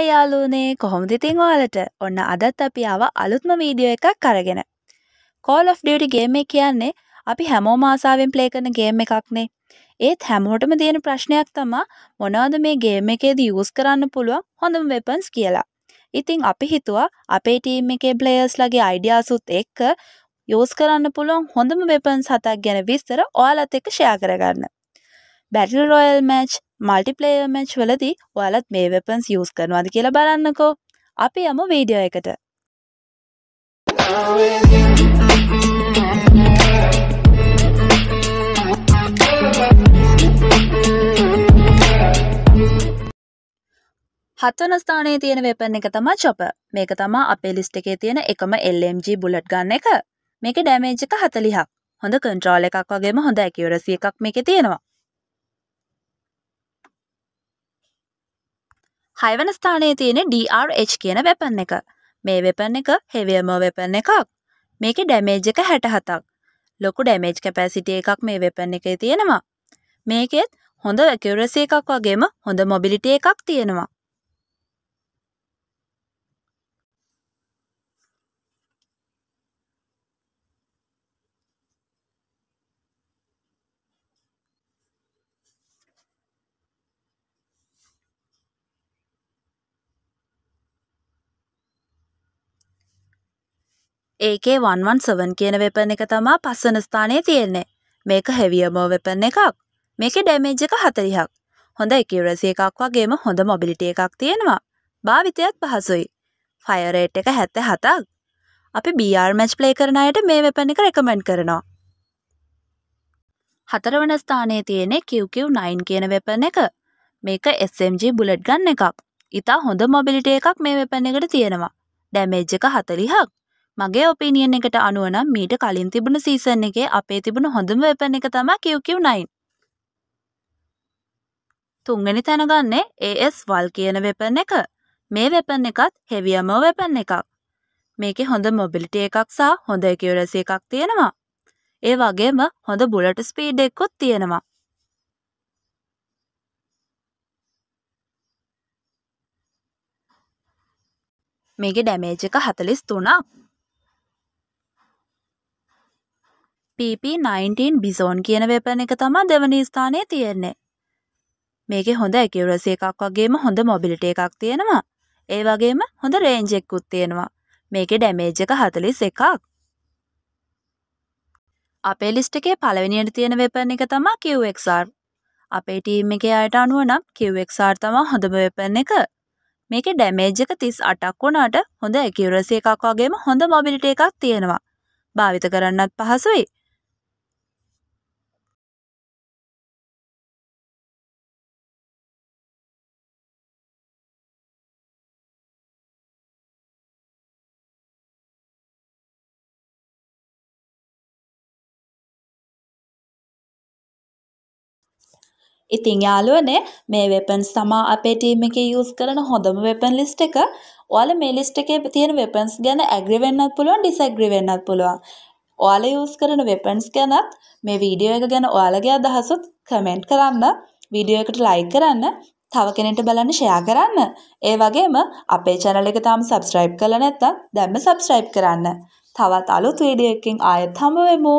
අයියාලුනේ කොහොමද ඉතිං ඔයාලට ඔන්න අදත් අපි ආව අලුත්ම වීඩියෝ එකක් කරගෙන. කෝල් of ඩියටි ගේම එක කියන්නේ අපි හැමෝ මාසාාවෙන් ප්ලේ කරන ගේම් එකක්නේ ඒත් හැමෝටම තියෙන ප්‍රශ්නයක් තමා මොනවද මේ ගේම එකේද යස් කරන්න පුළුවන් හොඳම වෙපන්ස් කියලා. ඉතිං අපි හිතුවා අපේ ටීම් එකේ බ්ලේයර්ස් ලගේ අයිඩියාසුත් එක්ක යෝස් කරන්න පුළුවන් හොඳම වෙපන්ස් හතක් ගැන විස්තර ඔයාලත් එක ෂයා කරගන්න. Battle royale match multiplayer match වලදී ඔයාලත් මේ වෙපන්ස් යස් කරනවාද කියලා බලන්නකෝ අපි යම වීඩියෝ එකට හත්වන ස්ථානයේ තියෙන වෙපන් එක තමා චොප මේක තමා අපේ ලිස්ට එකේ තියෙන එකම එල්MG බුලට් ගන්න එක මේක ඩැමේජ් එක හතලිහක් හොඳ කන්ට්‍රෝල් එකක් වගේම හොඳ ඇකිවරසි එකක් මේක තියෙනවා හයවන ස්ථානයේ තියෙන DRH කියන වෙපන් එක. මේ වෙපන් එක හෙවියම වෙපන් එකක්. මේකේ ඩැමේජ් එක 67ක්. ලොකු ඩැමේජ් කැපැසිටි එකක් මේ වෙපන් එකේ තියෙනවා. මේකෙත් හොඳ ඇකියුරසි එකක් වගේම හොඳ මොබිලිටි එකක් තියෙනවා. ඒකේ වන්වන් සවන් කියන වෙපන එක තමා පස්සන ස්ථානය තියෙන්නේ මේක හෙවියමෝ වෙපන එකක් මේක ඩැමේජ් එක හතරිහක් හොඳ එකවරසි එකක් වගේම හොඳ මොබිලිටිය එකක් තියෙනවා භාවිතයත් පහසුයි ෆයරේට් එක හැත්ත හතක් අපි බR මැච් ප්ලේ කරන අයට මේ වෙපන එක රෙකමෙන්ඩ් කරනවා හතරවන ස්ථානයේ තියෙනෙ QQ9 කියන වෙපන එක මේක SMG බුලට් ගන්න එකක් ඉතා හොඳ මොබිලිට එකක් මේ වෙපන එකට තියෙනවා ඩැමේජ් එක හතලිහක් මගේ ඔපිනියන් එකට අනුවනම් මීට කලින් තිබුණ සීසන් එකේ අපේ තිබුණ හොඳම වෙපන් එක තමා කිව්කිව්නයින්. තුන්ගනි තැනගන්නේ ඒස් වල් කියන වෙපන් එක. මේ වෙපන් එකත් හෙවියම වෙපන් එකක්. මේකෙ හොඳ මොබිලිට එකක් සහ හොඳ එකවරසි එකක් තියෙනවා. ඒ වගේම හොඳ බුලට ස්පීඩ් එක්කුත් තියෙනවා. මේගේ ඩැමේජ එක හතලිස් තුනක් PP19 බිසෝන් කියන වෙපන එක තමා දෙවනි ස්ථානය තියෙන්නේ මේක හොඳ ඇකිවරසි එකක් වගේම හොඳ මොබිලිට එකක් තියෙනවා ඒ වගේම හොඳ රේන්ජෙක්කුත් තියෙනවා මේක ඩැමේජ් එක හතලිස් එකක් අපේ ලිස්ට එකේ පළවෙනියට තියෙන වෙපන එක තමා QXR අපේ ටීම් එක අයට අනුව නම් QXR තමා හොඳම වෙපන එක මේක ඩැමේජ් එක තිස් අටක් වුණාට හොඳ ඇකිවරසි එකක් වගේම හොඳ මොබිලිට එකක් තියෙනවා භාවිත කරන්නත් පහසුයි ඉතින් යාළුවනේ මේ වෙපන්ස් තමා අපේ ටීම් එකේ යූස් කරන හොඳම වෙපන් ලිස්ට් එක. ඔයාලා මේ ලිස්ට් එකේ තියෙන වෙපන්ස් ගැන ඇග්‍රි වෙන්නත් පුළුවන් ඩිස්ඇග්‍රි වෙන්නත් පුළුවන්. ඔයාලා යූස් කරන වෙපන්ස් ගැනත් මේ වීඩියෝ එක ගැන ඔයාලගේ අදහසත් කමෙන්ට් කරන්න, වීඩියෝ එකට ලයික් කරන්න, තව කෙනෙක්ට බලන්න ෂෙයා කරන්න. ඒ වගේම අපේ channel එක තාම subscribe කරලා නැත්නම් දැන්ම subscribe කරන්න. තවත් අලුත් වීඩියෝ එකකින් ආයෙත් හමු වෙමු.